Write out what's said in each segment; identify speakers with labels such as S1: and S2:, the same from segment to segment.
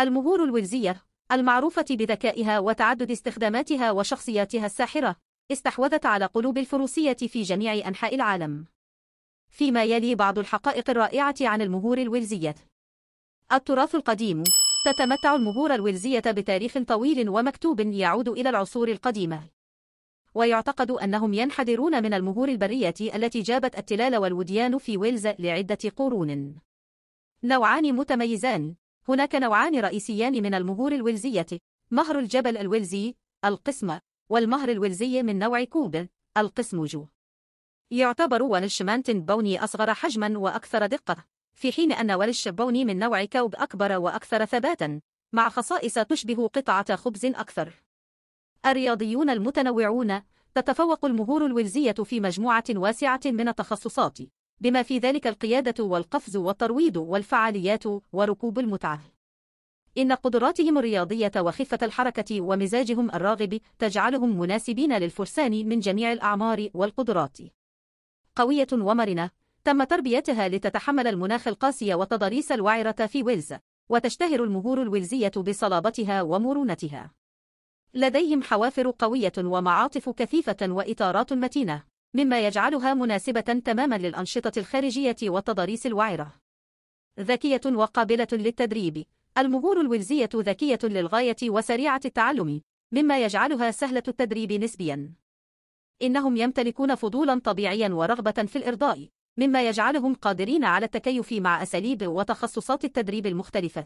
S1: المهور الويلزية المعروفة بذكائها وتعدد استخداماتها وشخصياتها الساحرة استحوذت على قلوب الفروسية في جميع أنحاء العالم فيما يلي بعض الحقائق الرائعة عن المهور الويلزية التراث القديم تتمتع المهور الويلزية بتاريخ طويل ومكتوب يعود إلى العصور القديمة ويعتقد أنهم ينحدرون من المهور البرية التي جابت التلال والوديان في ويلز لعدة قرون نوعان متميزان هناك نوعان رئيسيان من المهور الويلزية مهر الجبل الويلزي القسمة والمهر الويلزي من نوع كوب القسم جو يعتبر ولش مانتن بوني أصغر حجما وأكثر دقة في حين أن ولش بوني من نوع كوب أكبر وأكثر ثباتا مع خصائص تشبه قطعة خبز أكثر الرياضيون المتنوعون تتفوق المهور الويلزية في مجموعة واسعة من التخصصات بما في ذلك القيادة والقفز والترويض والفعاليات وركوب المتعة إن قدراتهم الرياضية وخفة الحركة ومزاجهم الراغب تجعلهم مناسبين للفرسان من جميع الأعمار والقدرات قوية ومرنة تم تربيتها لتتحمل المناخ القاسي والتضاريس الوعرة في ويلز وتشتهر المهور الويلزية بصلابتها ومرونتها لديهم حوافر قوية ومعاطف كثيفة وإطارات متينة مما يجعلها مناسبة تماما للأنشطة الخارجية والتضاريس الوعرة. ذكية وقابلة للتدريب المهور الويلزية ذكية للغاية وسريعة التعلم، مما يجعلها سهلة التدريب نسبيا. إنهم يمتلكون فضولا طبيعيا ورغبة في الإرضاء، مما يجعلهم قادرين على التكيف مع أساليب وتخصصات التدريب المختلفة.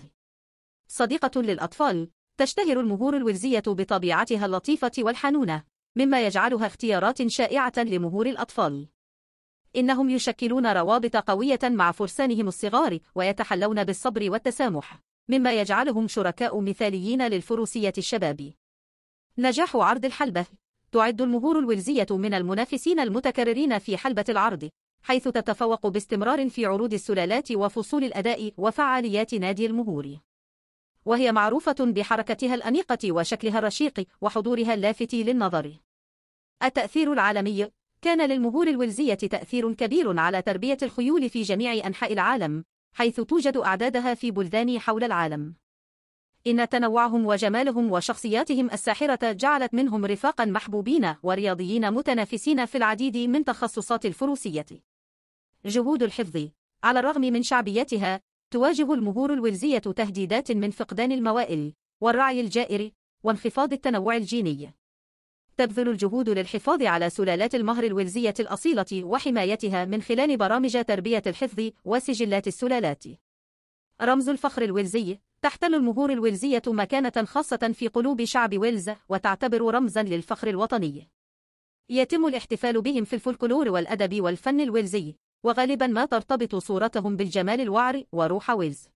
S1: صديقة للأطفال، تشتهر المهور الويلزية بطبيعتها اللطيفة والحنونة، مما يجعلها اختيارات شائعة لمهور الأطفال إنهم يشكلون روابط قوية مع فرسانهم الصغار ويتحلون بالصبر والتسامح مما يجعلهم شركاء مثاليين للفروسية الشباب نجاح عرض الحلبة تعد المهور الويلزية من المنافسين المتكررين في حلبة العرض حيث تتفوق باستمرار في عروض السلالات وفصول الأداء وفعاليات نادي المهور وهي معروفة بحركتها الأنيقة وشكلها الرشيق وحضورها اللافت للنظر التأثير العالمي كان للمهور الويلزية تأثير كبير على تربية الخيول في جميع أنحاء العالم حيث توجد أعدادها في بلدان حول العالم إن تنوعهم وجمالهم وشخصياتهم الساحرة جعلت منهم رفاقا محبوبين ورياضيين متنافسين في العديد من تخصصات الفروسية جهود الحفظ على الرغم من شعبيتها تواجه المهور الويلزية تهديدات من فقدان الموائل والرعي الجائر وانخفاض التنوع الجيني تبذل الجهود للحفاظ على سلالات المهر الويلزية الأصيلة وحمايتها من خلال برامج تربية الحفظ وسجلات السلالات. رمز الفخر الويلزي تحتل المهور الويلزية مكانة خاصة في قلوب شعب ويلز وتعتبر رمزا للفخر الوطني. يتم الاحتفال بهم في الفولكلور والأدب والفن الويلزي، وغالبا ما ترتبط صورتهم بالجمال الوعر وروح ويلز.